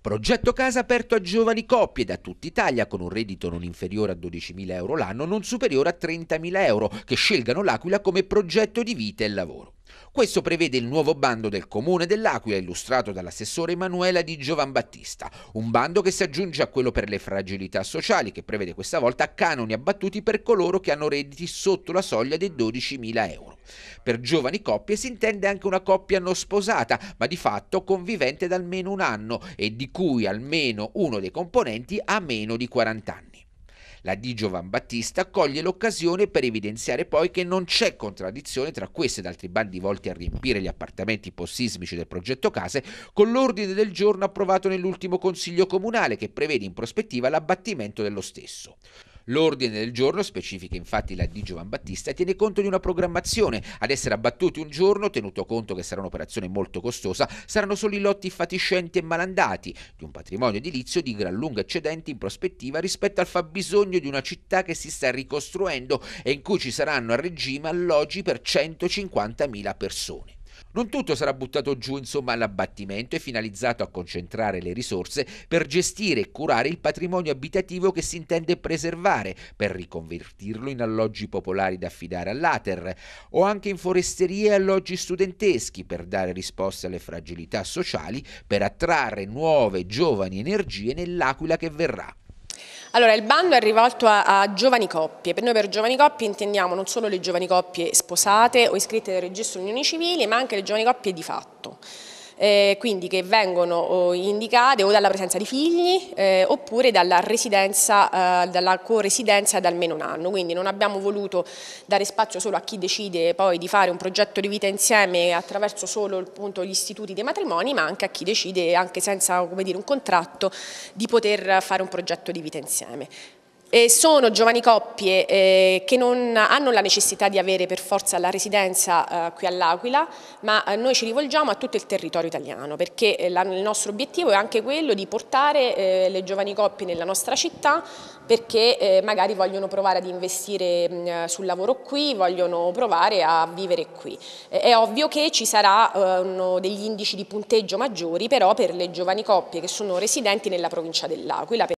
Progetto Casa aperto a giovani coppie da tutta Italia con un reddito non inferiore a 12.000 euro l'anno, non superiore a 30.000 euro, che scelgano l'Aquila come progetto di vita e lavoro. Questo prevede il nuovo bando del Comune dell'Aquila, illustrato dall'assessore Emanuela di Giovanbattista, Un bando che si aggiunge a quello per le fragilità sociali, che prevede questa volta canoni abbattuti per coloro che hanno redditi sotto la soglia dei 12.000 euro. Per giovani coppie si intende anche una coppia non sposata, ma di fatto convivente da almeno un anno e di cui almeno uno dei componenti ha meno di 40 anni. La di Giovan Battista coglie l'occasione per evidenziare poi che non c'è contraddizione tra queste ed altri bandi volti a riempire gli appartamenti post-sismici del progetto Case con l'ordine del giorno approvato nell'ultimo Consiglio Comunale che prevede in prospettiva l'abbattimento dello stesso. L'ordine del giorno specifica infatti la di Giovan Battista e tiene conto di una programmazione. Ad essere abbattuti un giorno, tenuto conto che sarà un'operazione molto costosa, saranno solo i lotti fatiscenti e malandati, di un patrimonio edilizio di gran lunga eccedente in prospettiva rispetto al fabbisogno di una città che si sta ricostruendo e in cui ci saranno a regime alloggi per 150.000 persone. Non tutto sarà buttato giù, insomma, l'abbattimento è finalizzato a concentrare le risorse per gestire e curare il patrimonio abitativo che si intende preservare, per riconvertirlo in alloggi popolari da affidare all'Ater, o anche in foresterie e alloggi studenteschi per dare risposte alle fragilità sociali, per attrarre nuove giovani energie nell'Aquila che verrà. Allora, il bando è rivolto a, a, giovani coppie. Per noi per giovani coppie intendiamo non solo le giovani coppie sposate o iscritte nel registro unioni civili, ma anche le giovani coppie di fatto eh, quindi che vengono indicate o dalla presenza di figli eh, oppure dalla residenza, eh, dalla co-residenza da almeno un anno, quindi non abbiamo voluto dare spazio solo a chi decide poi di fare un progetto di vita insieme attraverso solo appunto, gli istituti dei matrimoni, ma anche a chi decide anche senza dire, un contratto di poter fare un progetto di vita insieme. E sono giovani coppie eh, che non hanno la necessità di avere per forza la residenza eh, qui all'Aquila, ma eh, noi ci rivolgiamo a tutto il territorio italiano perché eh, la, il nostro obiettivo è anche quello di portare eh, le giovani coppie nella nostra città perché eh, magari vogliono provare ad investire mh, mm, sul lavoro qui, vogliono provare a vivere qui. è ovvio che ci saranno degli indici di punteggio maggiori però per le giovani coppie che sono residenti nella provincia dell'Aquila.